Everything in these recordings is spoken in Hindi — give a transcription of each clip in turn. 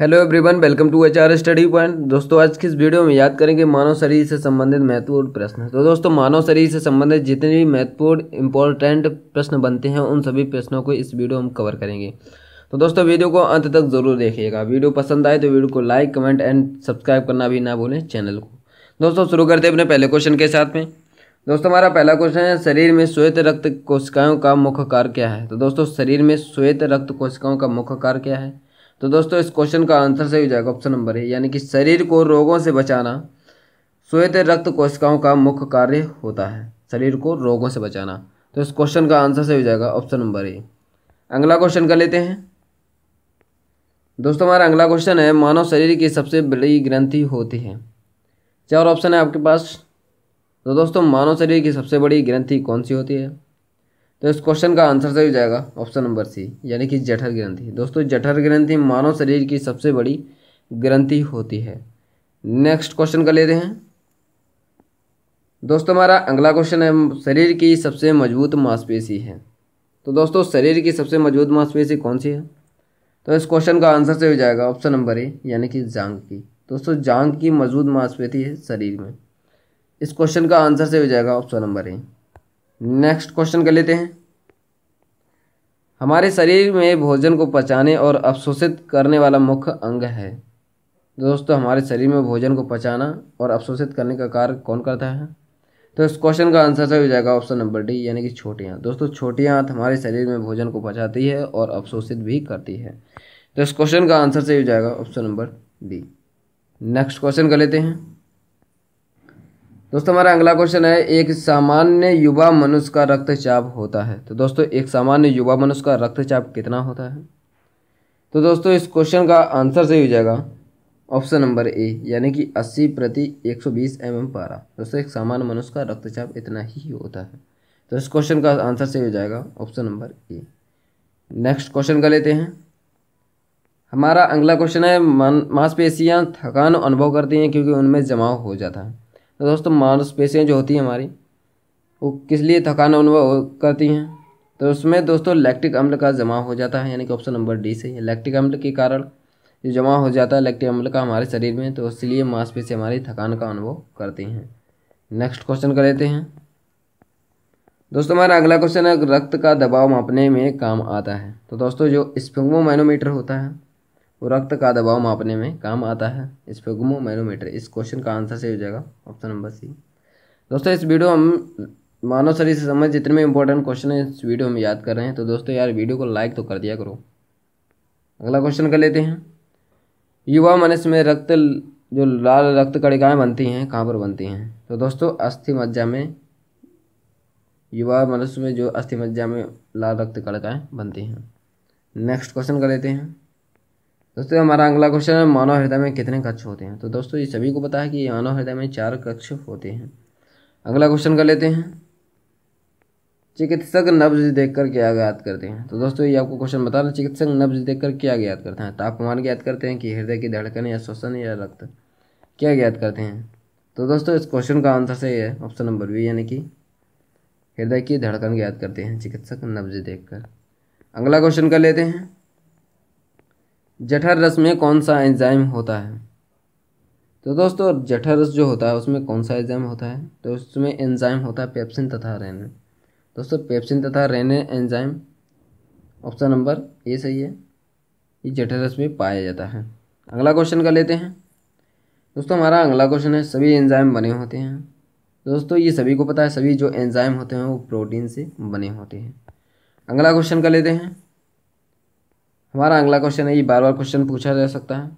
hello everyone welcome to H R study point दोस्तों आज की इस वीडियो में याद करेंगे मानव शरीर से संबंधित महत्वपूर्ण प्रश्न तो दोस्तों मानव शरीर से संबंधित जितने भी महत्वपूर्ण इंपॉर्टेंट प्रश्न बनते हैं उन सभी प्रश्नों को इस वीडियो में कवर करेंगे तो दोस्तों वीडियो को अंत तक जरूर देखिएगा वीडियो पसंद आए तो वीडियो को लाइक कमेंट एंड सब्सक्राइब करना भी ना भूलें चैनल को दोस्तों शुरू करते हैं अपने पहले क्वेश्चन के साथ में दोस्तों हमारा पहला क्वेश्चन है शरीर में श्वेत रक्त कोशिकाओं का मुख्य कार्य क्या है तो दोस्तों शरीर में श्वेत रक्त कोशिकाओं का मुख्य कार्य क्या है तो दोस्तों इस क्वेश्चन का आंसर सही हो जाएगा ऑप्शन नंबर ए यानी कि शरीर को रोगों से बचाना श्वेत रक्त कोशिकाओं का मुख्य कार्य होता है शरीर को रोगों से बचाना तो इस क्वेश्चन का आंसर सही हो जाएगा ऑप्शन नंबर ए अगला क्वेश्चन कर लेते हैं दोस्तों हमारा अगला क्वेश्चन है मानव शरीर की सबसे बड़ी ग्रंथि होती है चार ऑप्शन है आपके पास तो दोस्तों मानव शरीर की सबसे बड़ी ग्रंथि कौन सी होती है तो इस क्वेश्चन का आंसर सही हो जाएगा ऑप्शन नंबर सी यानी कि जठर ग्रंथि दोस्तों जठर ग्रंथि मानव शरीर की सबसे बड़ी ग्रंथि होती है नेक्स्ट क्वेश्चन का लेते हैं दोस्तों हमारा अगला क्वेश्चन है शरीर की सबसे मजबूत मांसपेशी है तो दोस्तों शरीर की सबसे मजबूत मांसपेशी कौन सी है तो इस क्वेश्चन का आंसर से हो जाएगा ऑप्शन नंबर ए यानी कि जांग की दोस्तों जांग की मजबूत मांसपेशी है शरीर में इस क्वेश्चन का आंसर से हो जाएगा option number A next question कर लेते हैं हमारे शरीर में भोजन को पचाने और अवशोषित करने वाला मुख्य अंग है दोस्तों हमारे शरीर में भोजन को पचाना और अवशोषित करने का कार्य कौन करता है तो इस क्वेश्चन का आंसर सही हो जाएगा ऑप्शन नंबर डी यानी कि छोटी आँख दोस्तों छोटी आँख हमारे शरीर में भोजन को पचाती है और अवशोषित भी करती है तो इस क्वेश्चन का आंसर सही हो जाएगा option number B next question कर लेते हैं दोस्तों हमारा अगला क्वेश्चन है एक सामान्य युवा मनुष्य का रक्तचाप होता है तो दोस्तों एक सामान्य युवा मनुष्य का रक्तचाप कितना होता है तो दोस्तों इस क्वेश्चन का आंसर सही हो जाएगा ऑप्शन नंबर ए यानी कि 80 प्रति 120 सौ mm पारा दोस्तों एक सामान्य मनुष्य का रक्तचाप इतना ही होता है तो इस क्वेश्चन का आंसर सही हो जाएगा option number A next question कर लेते हैं हमारा अगला क्वेश्चन है मांसपेशियाँ थकान अनुभव करती हैं क्योंकि उनमें जमाव हो जाता है तो दोस्तों मांसपेशियाँ जो होती हैं हमारी वो किस लिए थकान अनुभव करती हैं तो उसमें दोस्तों लैक्टिक अम्ल का जमा हो जाता है यानी कि ऑप्शन नंबर डी से लैक्टिक अम्ल के कारण जो जमा हो जाता है लैक्टिक अम्ल का हमारे शरीर में तो इसलिए मांसपेशियाँ हमारी थकान का अनुभव करती हैं नेक्स्ट क्वेश्चन कर लेते हैं दोस्तों हमारा अगला क्वेश्चन है रक्त का दबाव मापने में काम आता है तो दोस्तों जो स्पिंगमोमाइनोमीटर होता है वो रक्त का दबाव मापने में काम आता है इस घुमो मैनोमीटर इस क्वेश्चन का आंसर सही हो जाएगा ऑप्शन नंबर सी दोस्तों इस वीडियो हम मानव शरीर से संबंधित जितने भी इंपॉर्टेंट क्वेश्चन है इस वीडियो में याद कर रहे हैं तो दोस्तों यार वीडियो को लाइक तो कर दिया करो अगला क्वेश्चन कर लेते हैं युवा मनुष्य में रक्त जो लाल रक्त कड़िकाएँ बनती हैं कहाँ पर बनती हैं तो दोस्तों अस्थि मज्जा में युवा मनुष्य में जो अस्थि मज्जा में लाल रक्त कणिकाएँ बनती हैं नेक्स्ट क्वेश्चन कर लेते हैं दोस्तों हमारा अगला क्वेश्चन है मानव हृदय में कितने कक्ष होते हैं तो दोस्तों ये सभी को पता है कि मानव हृदय में चार कक्ष होते हैं अगला क्वेश्चन कर लेते हैं चिकित्सक नब्ज देख कर क्या ज्ञात करते हैं तो दोस्तों ये आपको क्वेश्चन बता रहे चिकित्सक नब्ज देख कर क्या ज्ञात करते हैं तापमान ज्ञात करते हैं कि हृदय की धड़कन या श्वसन या रक्त क्या ज्ञात करते हैं तो दोस्तों इस क्वेश्चन का आंसर सही है ऑप्शन नंबर बी यानी कि हृदय की धड़कन ज्ञात करते हैं चिकित्सक नब्ज देखकर अगला क्वेश्चन कर लेते हैं जठर रस में कौन सा एंजाइम होता है तो दोस्तों जठर रस जो होता है उसमें कौन सा एंजाइम होता है तो उसमें एंजाइम होता है पेप्सिन तथा रेने दोस्तों पेप्सिन तथा rennin enzyme option number A सही है ये जठर रस में पाया जाता है अगला क्वेश्चन कर लेते हैं दोस्तों हमारा अगला क्वेश्चन है सभी एंजाइम बने होते हैं दोस्तों ये सभी को पता है सभी जो एंजाइम होते हैं वो प्रोटीन से बने होते हैं अगला क्वेश्चन कर लेते हैं हमारा अगला क्वेश्चन है ये बार बार क्वेश्चन पूछा जा सकता है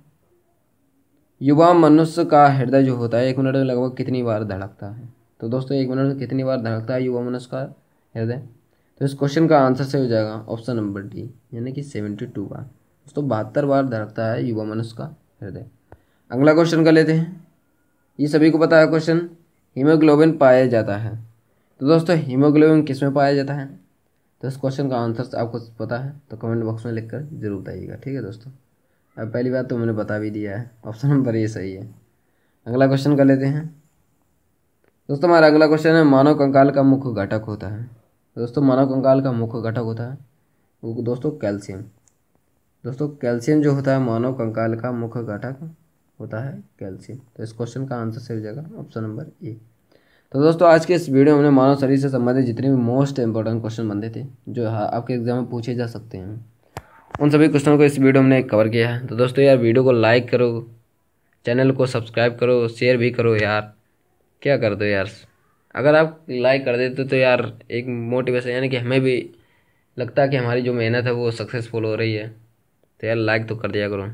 युवा मनुष्य का हृदय जो होता है एक मिनट में लगभग कितनी बार धड़कता है तो दोस्तों एक मिनट में कितनी बार धड़कता है युवा मनुष्य का हृदय तो इस क्वेश्चन का आंसर सही हो जाएगा ऑप्शन नंबर डी यानी कि सेवेंटी टू बार दोस्तों बहत्तर बार धड़कता है युवा मनुष्य का हृदय अगला क्वेश्चन कर लेते हैं ये सभी को पता है क्वेश्चन हीमोग्लोबिन पाया जाता है तो दोस्तों हीमोग्लोबिन किस में पाया जाता है तो इस क्वेश्चन का आंसर आपको पता है तो कमेंट बॉक्स में लिख कर जरूर बताइएगा ठीक है दोस्तों अब पहली बात तो मैंने बता भी दिया है ऑप्शन नंबर ये सही है अगला क्वेश्चन कर लेते हैं दोस्तों हमारा अगला क्वेश्चन है मानव कंकाल का मुख्य घटक होता है दोस्तों मानव कंकाल का मुख्य घटक होता है वो दोस्तों कैल्शियम दोस्तों कैल्शियम जो होता है मानव कंकाल का मुख्य घटक होता है कैल्शियम तो इस क्वेश्चन का आंसर सही हो जाएगा ऑप्शन नंबर ए तो दोस्तों आज के इस वीडियो में हमने मानव शरीर से संबंधित जितने भी मोस्ट इंपॉर्टेंट क्वेश्चन बने थे जो हाँ, आपके एग्जाम में पूछे जा सकते हैं उन सभी क्वेश्चनों को इस वीडियो में कवर किया है तो दोस्तों यार वीडियो को लाइक करो चैनल को सब्सक्राइब करो शेयर भी करो यार क्या कर दो यार अगर आप लाइक कर देते तो यार एक मोटिवेशन यानी कि हमें भी लगता है कि हमारी जो मेहनत है वो सक्सेसफुल हो रही है तो यार लाइक तो कर दिया करो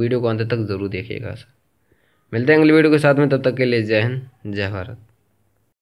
वीडियो को अंत तक ज़रूर देखिएगा सर मिलते हैं अगली वीडियो के साथ में तब तक के लिए जय हिंद जय भारत